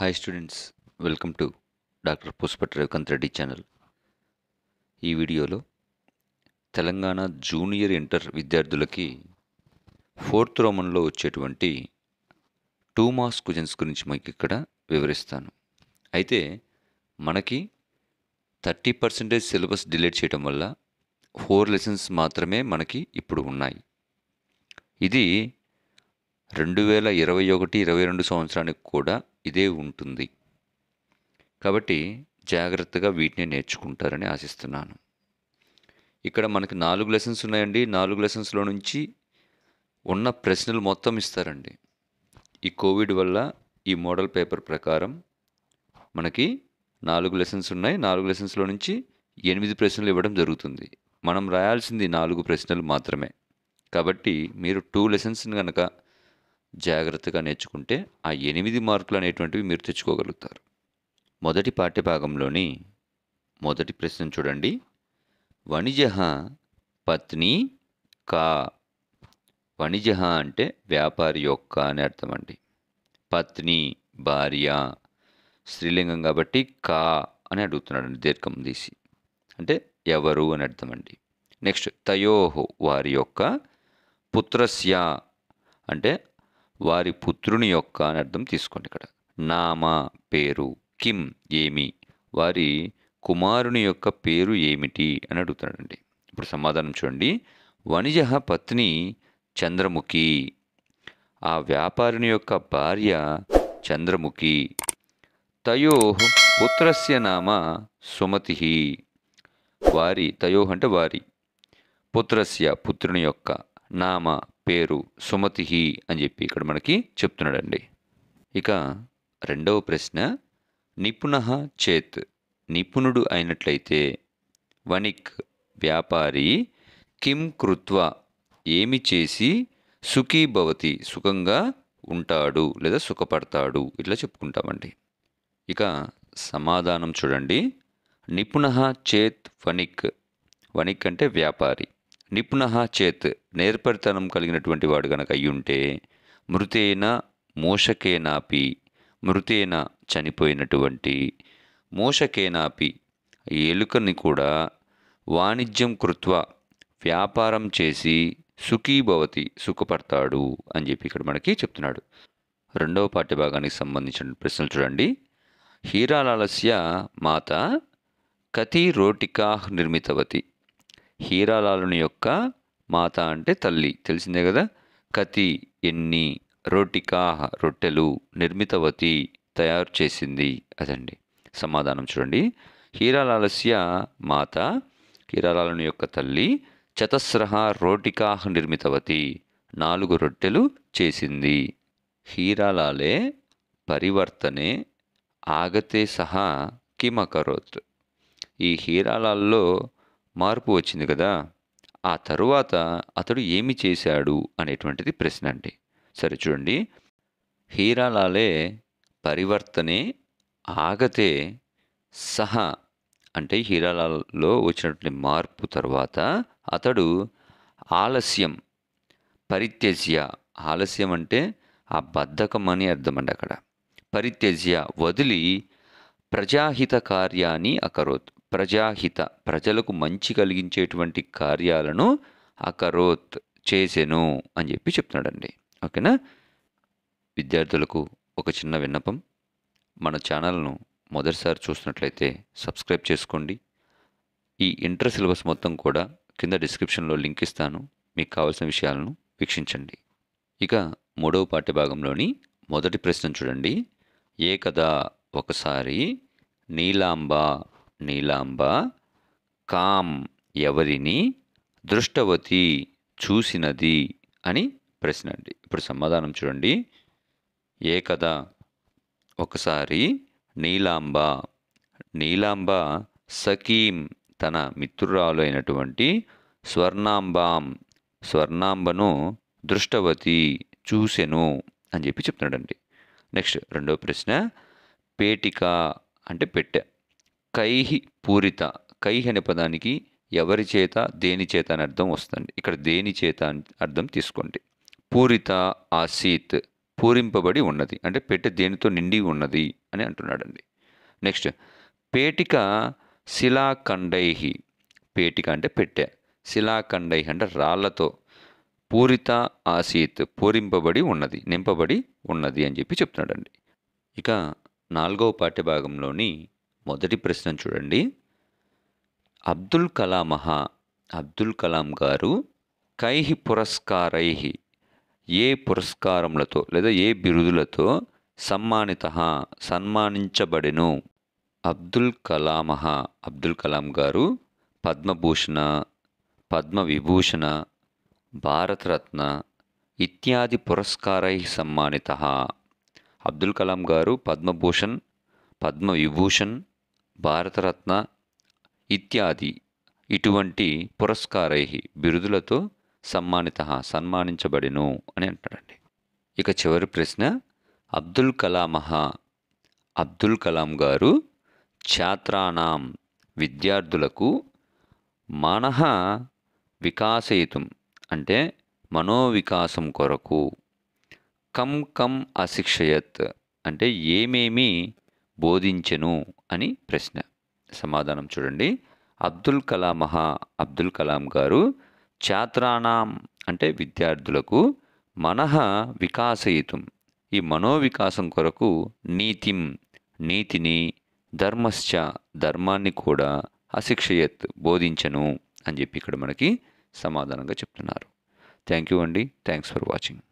hi students welcome to doctor Pushpat Revakanth Reddy channel ఈ వీడియోలో Telangana junior inter విద్యార్థులకి ఫోర్త్ రోమన్లో వచ్చేటువంటి టూ మార్క్స్ క్వశ్చన్స్ గురించి మీకు ఇక్కడ వివరిస్తాను అయితే మనకి థర్టీ పర్సెంటేజ్ సిలబస్ డిలీట్ చేయడం వల్ల ఫోర్ లెసన్స్ మాత్రమే మనకి ఇప్పుడు ఉన్నాయి ఇది రెండు వేల ఇరవై ఒకటి ఇరవై రెండు సంవత్సరానికి కూడా ఇదే ఉంటుంది కాబట్టి జాగ్రత్తగా వీటిని నేర్చుకుంటారని ఆశిస్తున్నాను ఇక్కడ మనకి నాలుగు లెసన్స్ ఉన్నాయండి నాలుగు లెసన్స్లో నుంచి ఉన్న ప్రశ్నలు మొత్తం ఇస్తారండి ఈ కోవిడ్ వల్ల ఈ మోడల్ పేపర్ ప్రకారం మనకి నాలుగు లెసన్స్ ఉన్నాయి నాలుగు లెసన్స్లో నుంచి ఎనిమిది ప్రశ్నలు ఇవ్వడం జరుగుతుంది మనం రాయాల్సింది నాలుగు ప్రశ్నలు మాత్రమే కాబట్టి మీరు టూ లెసన్స్ని కనుక జాగ్రత్తగా నేర్చుకుంటే ఆ ఎనిమిది మార్కులు అనేటువంటివి మీరు తెచ్చుకోగలుగుతారు మొదటి పాఠ్యభాగంలోని మొదటి ప్రశ్న చూడండి వణిజ పత్ని కా వణిజ అంటే వ్యాపారి యొక్క అని అర్థం అండి పత్ని భార్య స్త్రీలింగం కాబట్టి కా అని అడుగుతున్నాడండి దీర్ఘం తీసి అంటే ఎవరు అని అర్థం అండి నెక్స్ట్ తయోహో వారి యొక్క పుత్రస్య అంటే వారి పుత్రుని యొక్క అని అర్థం తీసుకోండి ఇక్కడ నామ పేరు కిమ్ ఏమి వారి కుమారుని యొక్క పేరు ఏమిటి అని అడుగుతున్నాడండి ఇప్పుడు సమాధానం చూడండి వణిజ పత్ని చంద్రముఖి ఆ వ్యాపారుని యొక్క భార్య చంద్రముఖి తయో పుత్రస్య నామ సుమతి వారి తయో అంటే వారి పుత్రస్య పుత్రుని యొక్క నామ పేరు సుమతిహి అని చెప్పి ఇక్కడ మనకి చెప్తున్నాడండి ఇక రెండవ ప్రశ్న నిపుణ చేత్ నిపుణుడు అయినట్లయితే వణిక్ వ్యాపారి కిం కృత్వ ఏమి చేసి సుఖీభవతి సుఖంగా ఉంటాడు లేదా సుఖపడతాడు ఇట్లా చెప్పుకుంటామండి ఇక సమాధానం చూడండి నిపుణ చేత్ వణిక్ వణిక్ అంటే వ్యాపారి నిపుణ చేత్ నేర్పరితనం కలిగినటువంటి వాడు గనక అయ్యుంటే మృతేన మోషకేనాపి మృతేన చనిపోయినటువంటి మోషకేనాపి ఎలుకని కూడా వాణిజ్యం కృత్వ వ్యాపారం చేసి సుఖీభవతి సుఖపడతాడు అని చెప్పి ఇక్కడ మనకి చెప్తున్నాడు రెండవ పాఠ్యభాగానికి సంబంధించిన ప్రశ్నలు చూడండి హీరాలాలస్య మాత కతి రోటికా నిర్మితవతి హీరాలాలుని యొక్క మాత అంటే తల్లి తెలిసిందే కదా కతి ఎన్ని రోటికా రొట్టెలు నిర్మితవతి తయారు చేసింది అదండి సమాధానం చూడండి హీరాలాలస్య మాత హీరాలాలుని యొక్క తల్లి చతస్రహ రోటికా నిర్మితవతి నాలుగు రొట్టెలు చేసింది హీరాలాలే పరివర్తనే ఆగతే సహా కిమకరోత్ ఈ హీరాలాల్లో మార్పు వచ్చింది కదా ఆ తరువాత అతడు ఏమి చేశాడు అనేటువంటిది ప్రశ్న అండి సరే చూడండి హీరాలాలే పరివర్తనే ఆగతే సహ అంటే హీరాలలో వచ్చినటువంటి మార్పు తర్వాత అతడు ఆలస్యం పరిత్యజ్య ఆలస్యం అంటే ఆ బద్ధకం అని అర్థమండి అక్కడ పరిత్యజ్య వదిలి ప్రజాహిత కార్యాన్ని అకరోత్ ప్రజాహిత ప్రజలకు మంచి కలిగించేటువంటి కార్యాలను అకరోత్ చేసెను అని చెప్పి చెప్తున్నాడండి ఓకేనా విద్యార్థులకు ఒక చిన్న విన్నపం మన ఛానల్ను మొదటిసారి చూసినట్లయితే సబ్స్క్రైబ్ చేసుకోండి ఈ ఇంటర్ సిలబస్ మొత్తం కూడా కింద డిస్క్రిప్షన్లో లింక్ ఇస్తాను మీకు కావాల్సిన విషయాలను వీక్షించండి ఇక మూడవ పాఠ్యభాగంలోని మొదటి ప్రశ్న చూడండి ఏ కథ ఒకసారి నీలాంబ నీలాంబ కాం ఎవరిని దృష్టవతి చూసినది అని ప్రశ్న అండి ఇప్పుడు సమాధానం చూడండి ఏ కథ ఒకసారి నీలాంబ నీలాంబ సకీం తన మిత్రురాలు అయినటువంటి స్వర్ణాంబాం స్వర్ణాంబను దృష్టవతి చూసెను అని చెప్పి చెప్తున్నాడండి నెక్స్ట్ రెండో ప్రశ్న పేటిక అంటే పెట్టె కైహి పూరిత కైహి అనే పదానికి ఎవరి చేత దేని చేత అని అర్థం వస్తుంది ఇక్కడ దేని చేత అర్థం తీసుకోండి పూరిత ఆసీత్ పూరింపబడి ఉన్నది అంటే పెట్టె దేనితో నిండి ఉన్నది అని అంటున్నాడండి నెక్స్ట్ పేటిక శిలాఖండైహి పేటిక అంటే పెట్టె శిలాఖండై అంటే రాళ్లతో పూరిత ఆసీత్ పూరింపబడి ఉన్నది నింపబడి ఉన్నది అని చెప్పి చెప్తున్నాడండి ఇక నాలుగవ పాఠ్యభాగంలోని మొదటి ప్రశ్న చూడండి అబ్దుల్ కలామహ అబ్దుల్ కలాం గారు కైహి పురస్కారై ఏ పురస్కారములతో లేదా ఏ బిరుదులతో సన్మానిత సన్మానించబడెను అబ్దుల్ కలామహ అబ్దుల్ కలాం గారు పద్మభూషణ పద్మవిభూషణ భారతరత్న ఇత్యాది పురస్కారై సన్మానిత అబ్దుల్ కలాం గారు పద్మభూషణ్ పద్మవిభూషణ్ భారతరత్న ఇత్యాది ఇటువంటి పురస్కారై బిరుదులతో సమ్మానిత సన్మానించబడిను అని అంటాడండి ఇక చివరి ప్రశ్న అబ్దుల్ కలామహ అబ్దుల్ కలాం గారు ఛాత్రానాం విద్యార్థులకు మనహ వికాసయుతం అంటే మనోవికాసం కొరకు కం కం అశిక్షయత్ అంటే ఏమేమి బోధించెను అని ప్రశ్న సమాధానం చూడండి అబ్దుల్ కలామహా అబ్దుల్ కలాం గారు ఛాత్రానాం అంటే విద్యార్థులకు మనః వికాసయితం ఈ మనోవికాసం కొరకు నీతిం నీతిని ధర్మశ్చ ధర్మాన్ని కూడా అశిక్షయత్ బోధించను అని చెప్పి ఇక్కడ మనకి సమాధానంగా చెప్తున్నారు థ్యాంక్ యూ అండి థ్యాంక్స్ ఫర్ వాచింగ్